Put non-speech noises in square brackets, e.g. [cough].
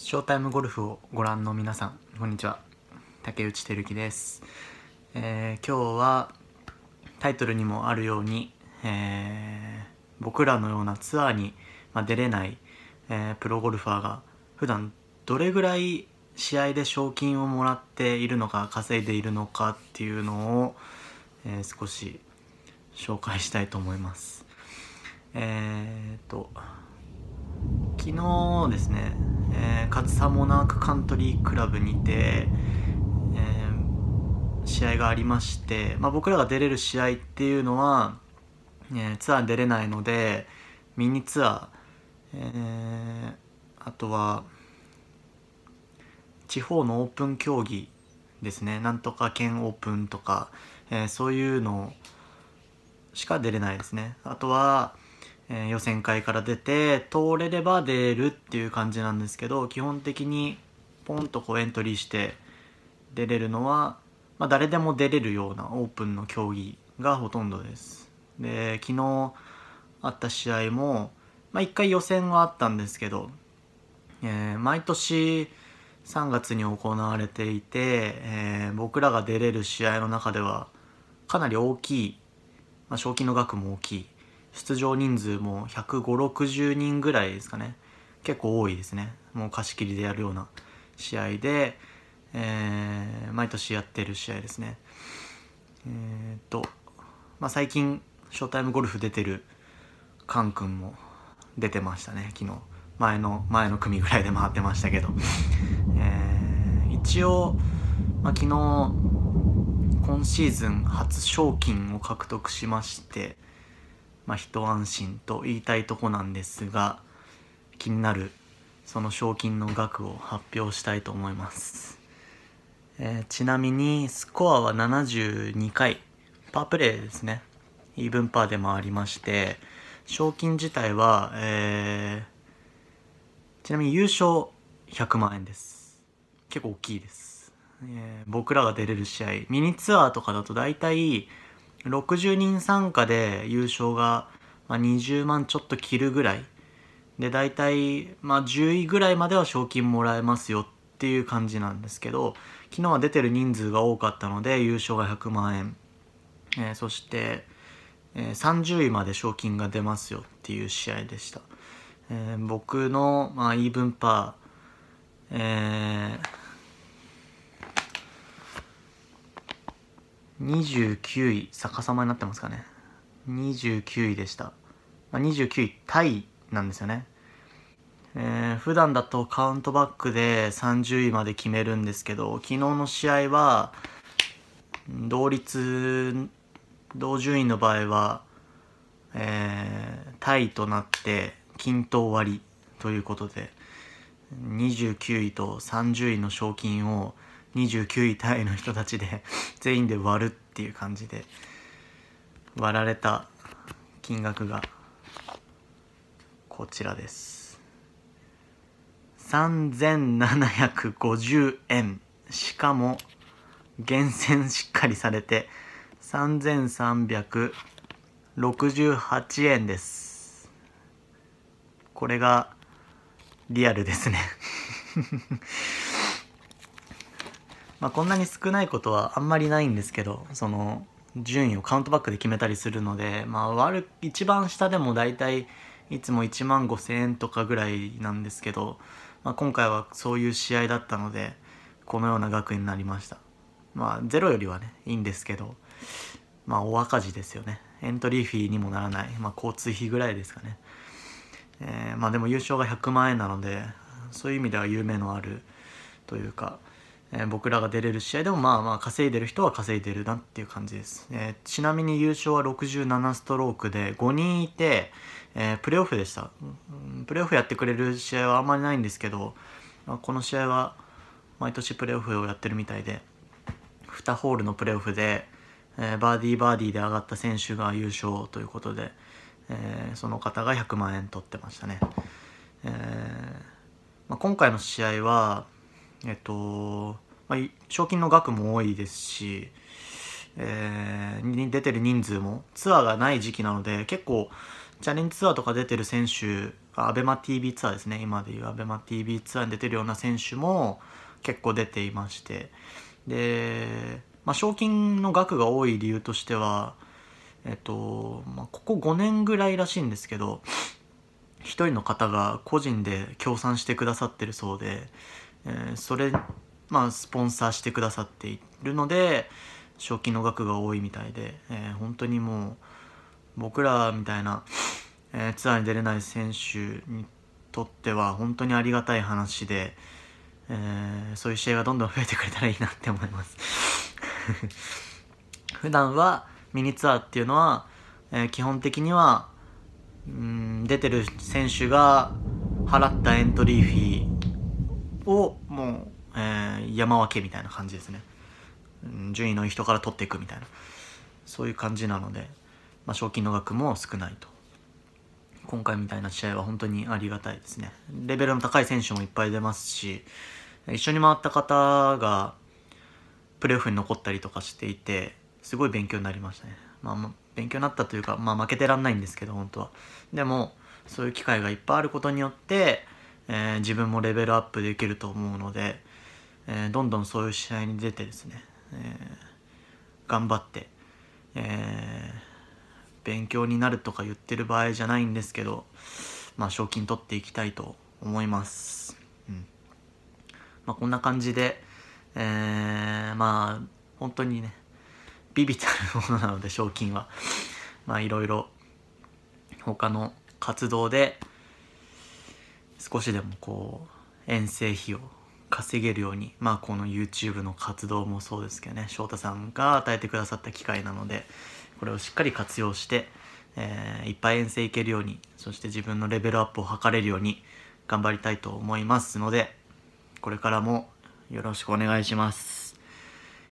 ショータイムゴルフをご覧の皆さんこんにちは竹内照樹です、えー、今日はタイトルにもあるように、えー、僕らのようなツアーに、まあ、出れない、えー、プロゴルファーが普段どれぐらい試合で賞金をもらっているのか稼いでいるのかっていうのを、えー、少し紹介したいと思いますえー、っと昨日ですね勝サモナークカントリークラブにて、えー、試合がありまして、まあ、僕らが出れる試合っていうのは、えー、ツアー出れないのでミニツアー、えー、あとは地方のオープン競技ですねなんとか県オープンとか、えー、そういうのしか出れないですねあとはえー、予選会から出て通れれば出るっていう感じなんですけど基本的にポンとこうエントリーして出れるのは、まあ、誰でも出れるようなオープンの競技がほとんどです。で昨日あった試合も、まあ、1回予選はあったんですけど、えー、毎年3月に行われていて、えー、僕らが出れる試合の中ではかなり大きい、まあ、賞金の額も大きい出場人数も15060人ぐらいですかね結構多いですねもう貸し切りでやるような試合で、えー、毎年やってる試合ですねえー、っと、まあ、最近ショータイムゴルフ出てるカン君も出てましたね昨日前の前の組ぐらいで回ってましたけど、えー、一応、まあ、昨日今シーズン初賞金を獲得しましてまあ、一安心と言いたいとこなんですが気になるその賞金の額を発表したいと思います、えー、ちなみにスコアは72回パープレーですねイーブンパーで回りまして賞金自体は、えー、ちなみに優勝100万円です結構大きいです、えー、僕らが出れる試合ミニツアーとかだと大体60人参加で優勝が、まあ、20万ちょっと切るぐらいで大体、まあ、10位ぐらいまでは賞金もらえますよっていう感じなんですけど昨日は出てる人数が多かったので優勝が100万円、えー、そして、えー、30位まで賞金が出ますよっていう試合でした、えー、僕の、まあ、イーブンパー、えー29位逆さまになってますかね29位でした、まあ、29位タイなんですよねえー、普段だとカウントバックで30位まで決めるんですけど昨日の試合は同率同順位の場合は、えー、タイとなって均等割ということで29位と30位の賞金を29位タイの人たちで [laughs] 全員で割るっていう感じで割られた金額がこちらです3750円しかも厳選しっかりされて3368円ですこれがリアルですねまあ、こんなに少ないことはあんまりないんですけどその順位をカウントバックで決めたりするので、まあ、悪一番下でも大体いつも1万5,000円とかぐらいなんですけど、まあ、今回はそういう試合だったのでこのような額になりましたまあゼロよりはねいいんですけどまあ大赤字ですよねエントリーフィーにもならない、まあ、交通費ぐらいですかね、えー、まあでも優勝が100万円なのでそういう意味では夢のあるというかえ僕らが出れる試合でもまあまあ稼いでる人は稼いでるなっていう感じです、えー、ちなみに優勝は67ストロークで5人いて、えー、プレーオフでした、うん、プレーオフやってくれる試合はあんまりないんですけど、まあ、この試合は毎年プレーオフをやってるみたいで2ホールのプレーオフで、えー、バーディーバーディーで上がった選手が優勝ということで、えその方が100万円取ってましたね、えまあ、今回の試合はえっと、まあ、賞金の額も多いですし、えー、出てる人数もツアーがない時期なので結構チャレンジツアーとか出てる選手 ABEMATV ツアーですね今でいう ABEMATV ツアーに出てるような選手も結構出ていましてで、まあ、賞金の額が多い理由としては、えっとまあ、ここ5年ぐらいらしいんですけど1人の方が個人で協賛してくださってるそうでえー、それ、まあ、スポンサーしてくださっているので賞金の額が多いみたいで、えー、本当にもう僕らみたいな、えー、ツアーに出れない選手にとっては本当にありがたい話で、えー、そういう試合がどんどん増えてくれたらいいなって思います [laughs] 普段はミニツアーっていうのは、えー、基本的にはうん出てる選手が払ったエントリーフィーをもう、えー、山分けみたいな感じですね、うん、順位のいい人から取っていくみたいなそういう感じなので、まあ、賞金の額も少ないと今回みたいな試合は本当にありがたいですねレベルの高い選手もいっぱい出ますし一緒に回った方がプレーオフに残ったりとかしていてすごい勉強になりましたね、まあ、勉強になったというか、まあ、負けてらんないんですけど本当はでもそういう機会がいっぱいあることによってえー、自分もレベルアップできると思うので、えー、どんどんそういう試合に出てですね、えー、頑張って、え勉強になるとか言ってる場合じゃないんですけど、まあ、賞金取っていきたいと思います。うんまあ、こんな感じで、えまあ、本当にね、ビビたるものなので、賞金は。まあ、いろいろ、他の活動で、少しでもこう遠征費を稼げるようにまあこの YouTube の活動もそうですけどね翔太さんが与えてくださった機会なのでこれをしっかり活用して、えー、いっぱい遠征行けるようにそして自分のレベルアップを図れるように頑張りたいと思いますのでこれからもよろしくお願いします。